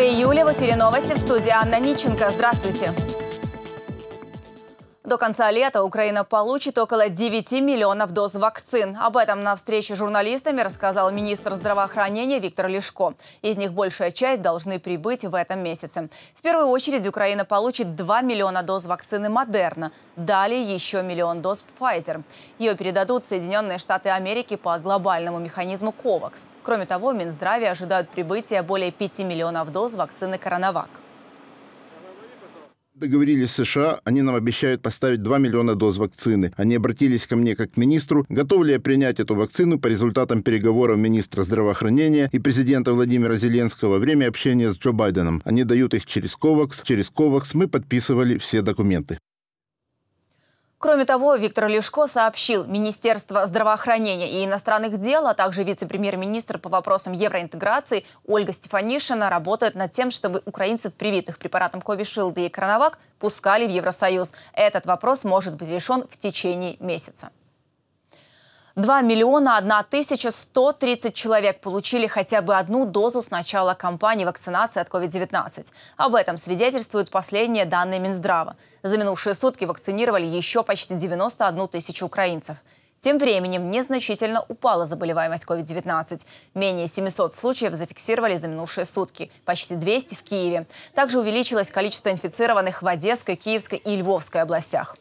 июля в эфире новости в студии Анна Ниченко. Здравствуйте. До конца лета Украина получит около 9 миллионов доз вакцин. Об этом на встрече с журналистами рассказал министр здравоохранения Виктор Лешко. Из них большая часть должны прибыть в этом месяце. В первую очередь Украина получит 2 миллиона доз вакцины «Модерна». Далее еще миллион доз Pfizer. Ее передадут Соединенные Штаты Америки по глобальному механизму COVAX. Кроме того, в Минздраве ожидают прибытия более 5 миллионов доз вакцины «Коронавак» договорились с США, они нам обещают поставить 2 миллиона доз вакцины. Они обратились ко мне как к министру, готов ли я принять эту вакцину по результатам переговоров министра здравоохранения и президента Владимира Зеленского во время общения с Джо Байденом. Они дают их через COVAX, через COVAX мы подписывали все документы. Кроме того, Виктор Лешко сообщил, Министерство здравоохранения и иностранных дел, а также вице-премьер-министр по вопросам евроинтеграции Ольга Стефанишина работает над тем, чтобы украинцев, привитых препаратом Ковишилда и Коронавак, пускали в Евросоюз. Этот вопрос может быть решен в течение месяца. 2 миллиона 1 тысяча 130 человек получили хотя бы одну дозу с начала кампании вакцинации от COVID-19. Об этом свидетельствуют последние данные Минздрава. За минувшие сутки вакцинировали еще почти 91 тысячу украинцев. Тем временем незначительно упала заболеваемость COVID-19. Менее 700 случаев зафиксировали за минувшие сутки, почти 200 в Киеве. Также увеличилось количество инфицированных в Одесской, Киевской и Львовской областях.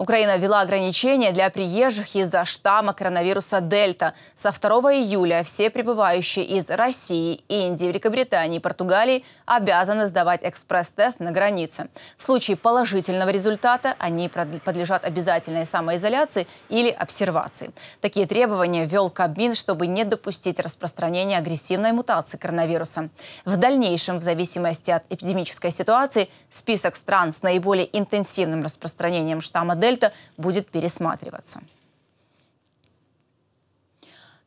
Украина ввела ограничения для приезжих из-за штамма коронавируса «Дельта». Со 2 июля все прибывающие из России, Индии, Великобритании и Португалии обязаны сдавать экспресс-тест на границе. В случае положительного результата они подлежат обязательной самоизоляции или обсервации. Такие требования ввел Кабмин, чтобы не допустить распространения агрессивной мутации коронавируса. В дальнейшем, в зависимости от эпидемической ситуации, список стран с наиболее интенсивным распространением штамма «Дельта» Дельта будет пересматриваться.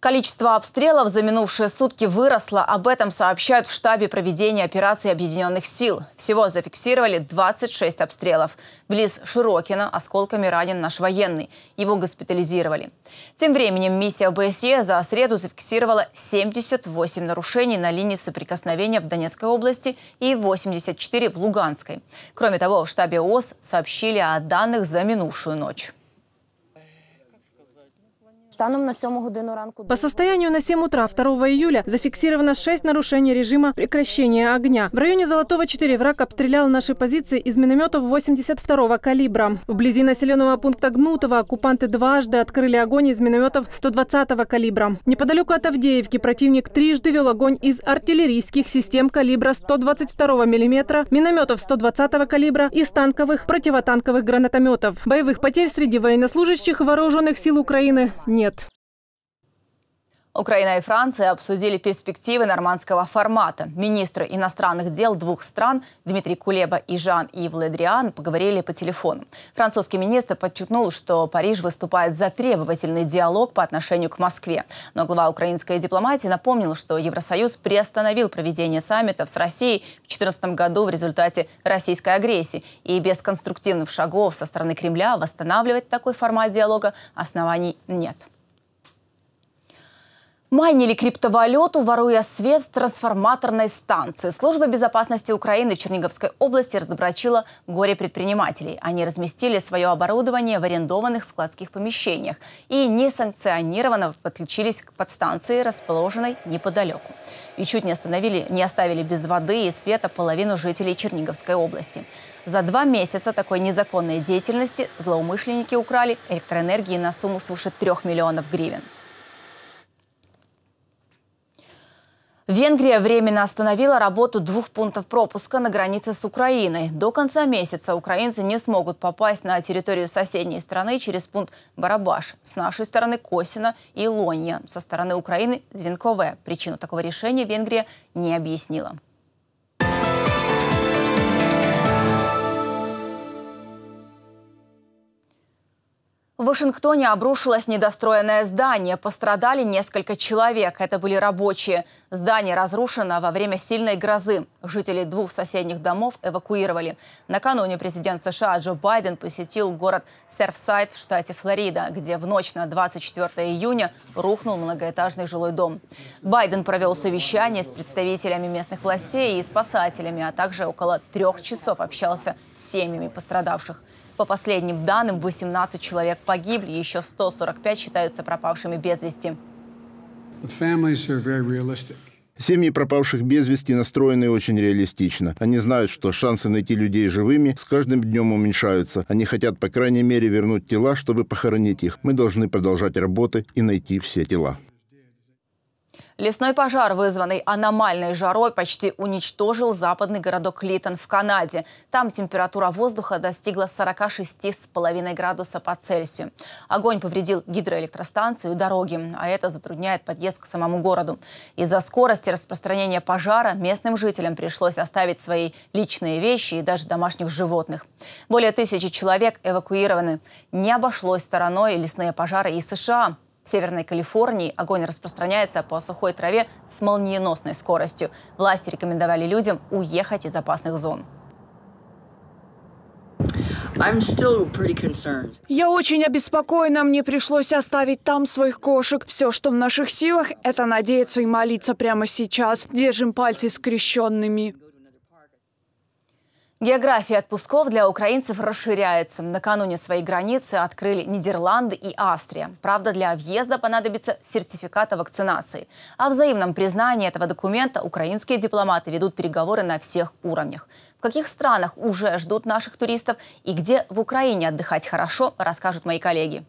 Количество обстрелов за минувшие сутки выросло. Об этом сообщают в штабе проведения операции Объединенных сил. Всего зафиксировали 26 обстрелов. Близ Широкина осколками ранен наш военный. Его госпитализировали. Тем временем миссия ОБСЕ за среду зафиксировала 78 нарушений на линии соприкосновения в Донецкой области и 84 в Луганской. Кроме того, в штабе ОС сообщили о данных за минувшую ночь. Станом на 7 годину ранку по состоянию на 7 утра 2 июля зафиксировано 6 нарушений режима прекращения огня. В районе Золотого 4 враг обстрелял наши позиции из минометов 82-го калибра. Вблизи населенного пункта Гнутова оккупанты дважды открыли огонь из минометов 120-го калибра. Неподалеку от Авдеевки противник трижды вел огонь из артиллерийских систем калибра 122 мм, минометов 120-го калибра и танковых противотанковых гранатометов. Боевых потерь среди военнослужащих вооруженных сил Украины нет лет. Украина и Франция обсудили перспективы нормандского формата. Министры иностранных дел двух стран Дмитрий Кулеба и Жан-Ив Ледриан поговорили по телефону. Французский министр подчеркнул, что Париж выступает за требовательный диалог по отношению к Москве. Но глава украинской дипломатии напомнил, что Евросоюз приостановил проведение саммитов с Россией в 2014 году в результате российской агрессии. И без конструктивных шагов со стороны Кремля восстанавливать такой формат диалога оснований нет. Майнили криптовалюту, воруя свет с трансформаторной станции. Служба безопасности Украины в Черниговской области разоблачила горе-предпринимателей. Они разместили свое оборудование в арендованных складских помещениях и несанкционированно подключились к подстанции, расположенной неподалеку. И чуть не, остановили, не оставили без воды и света половину жителей Черниговской области. За два месяца такой незаконной деятельности злоумышленники украли электроэнергии на сумму свыше трех миллионов гривен. Венгрия временно остановила работу двух пунктов пропуска на границе с Украиной. До конца месяца украинцы не смогут попасть на территорию соседней страны через пункт Барабаш. С нашей стороны Косина и Лонья. Со стороны Украины – Звенкове. Причину такого решения Венгрия не объяснила. В Вашингтоне обрушилось недостроенное здание. Пострадали несколько человек. Это были рабочие. Здание разрушено во время сильной грозы. Жителей двух соседних домов эвакуировали. Накануне президент США Джо Байден посетил город Серфсайд в штате Флорида, где в ночь на 24 июня рухнул многоэтажный жилой дом. Байден провел совещание с представителями местных властей и спасателями, а также около трех часов общался с семьями пострадавших. По последним данным, 18 человек погибли, еще 145 считаются пропавшими без вести. Семьи пропавших без вести настроены очень реалистично. Они знают, что шансы найти людей живыми с каждым днем уменьшаются. Они хотят, по крайней мере, вернуть тела, чтобы похоронить их. Мы должны продолжать работы и найти все тела. Лесной пожар, вызванный аномальной жарой, почти уничтожил западный городок Литон в Канаде. Там температура воздуха достигла 46,5 градуса по Цельсию. Огонь повредил гидроэлектростанцию и дороги, а это затрудняет подъезд к самому городу. Из-за скорости распространения пожара местным жителям пришлось оставить свои личные вещи и даже домашних животных. Более тысячи человек эвакуированы. Не обошлось стороной лесные пожары и США. Северной Калифорнии огонь распространяется по сухой траве с молниеносной скоростью. Власти рекомендовали людям уехать из опасных зон. Я очень обеспокоена, мне пришлось оставить там своих кошек. Все, что в наших силах, это надеяться и молиться прямо сейчас. Держим пальцы скрещенными. География отпусков для украинцев расширяется. Накануне свои границы открыли Нидерланды и Австрия. Правда, для въезда понадобится сертификат о вакцинации. О взаимном признании этого документа украинские дипломаты ведут переговоры на всех уровнях. В каких странах уже ждут наших туристов и где в Украине отдыхать хорошо, расскажут мои коллеги.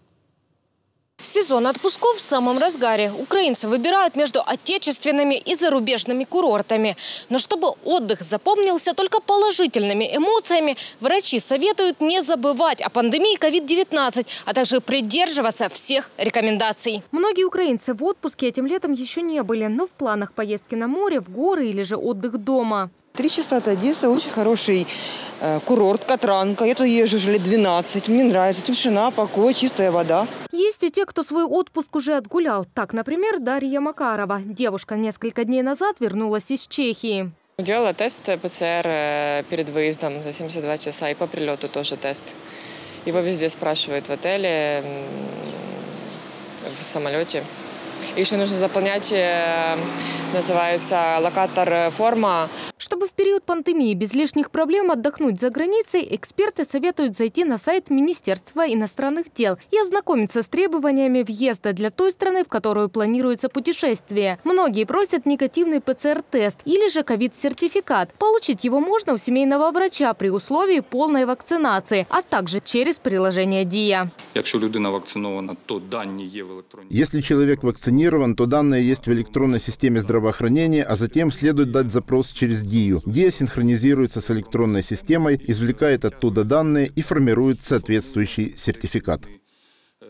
Сезон отпусков в самом разгаре. Украинцы выбирают между отечественными и зарубежными курортами. Но чтобы отдых запомнился только положительными эмоциями, врачи советуют не забывать о пандемии COVID-19, а также придерживаться всех рекомендаций. Многие украинцы в отпуске этим летом еще не были, но в планах поездки на море, в горы или же отдых дома. Три часа от Одессы, очень хороший э, курорт Катранка. Я тут езжу уже лет 12, мне нравится. Тишина, покой, чистая вода. Есть и те, кто свой отпуск уже отгулял. Так, например, Дарья Макарова. Девушка несколько дней назад вернулась из Чехии. Делала тест ПЦР э, перед выездом за 72 часа и по прилету тоже тест. Его везде спрашивают в отеле, в самолете еще нужно заполнять, э, называется, локатор э, форма. Чтобы в период пандемии без лишних проблем отдохнуть за границей, эксперты советуют зайти на сайт Министерства иностранных дел и ознакомиться с требованиями въезда для той страны, в которую планируется путешествие. Многие просят негативный ПЦР-тест или же ковид-сертификат. Получить его можно у семейного врача при условии полной вакцинации, а также через приложение Диа. Если человек вакцинирован, вакцинирован, то данные есть в электронной системе здравоохранения, а затем следует дать запрос через ДИЮ. ДИА синхронизируется с электронной системой, извлекает оттуда данные и формирует соответствующий сертификат. Э,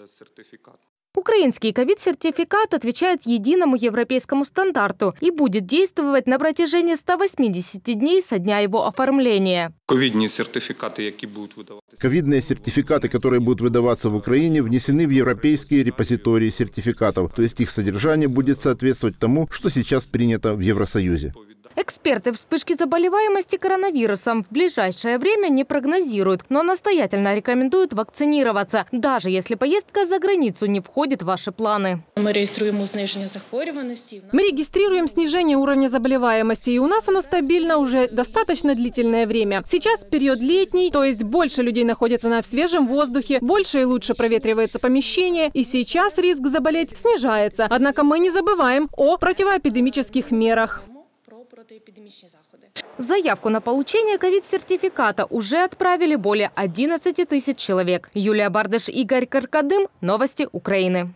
Украинский ковид-сертификат отвечает единому европейскому стандарту и будет действовать на протяжении 180 дней со дня его оформления. Ковидные сертификаты, сертификаты, которые будут выдаваться в Украине, внесены в европейские репозитории сертификатов, то есть их содержание будет соответствовать тому, что сейчас принято в Евросоюзе. Эксперты вспышки заболеваемости коронавирусом в ближайшее время не прогнозируют, но настоятельно рекомендуют вакцинироваться, даже если поездка за границу не входит в ваши планы. Мы регистрируем снижение захворюваности. Мы регистрируем снижение уровня заболеваемости, и у нас оно стабильно уже достаточно длительное время. Сейчас период летний, то есть больше людей находится на свежем воздухе, больше и лучше проветривается помещение, и сейчас риск заболеть снижается. Однако мы не забываем о противоэпидемических мерах протиэпидемичные заходы. Заявку на получение ковид-сертификата уже отправили более 11 тысяч человек. Юлия Бардыш, Игорь Каркадым. Новости Украины.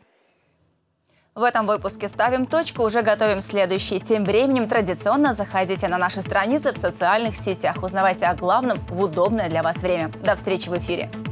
В этом выпуске ставим точку, уже готовим следующий. Тем временем традиционно заходите на наши страницы в социальных сетях, узнавайте о главном в удобное для вас время. До встречи в эфире!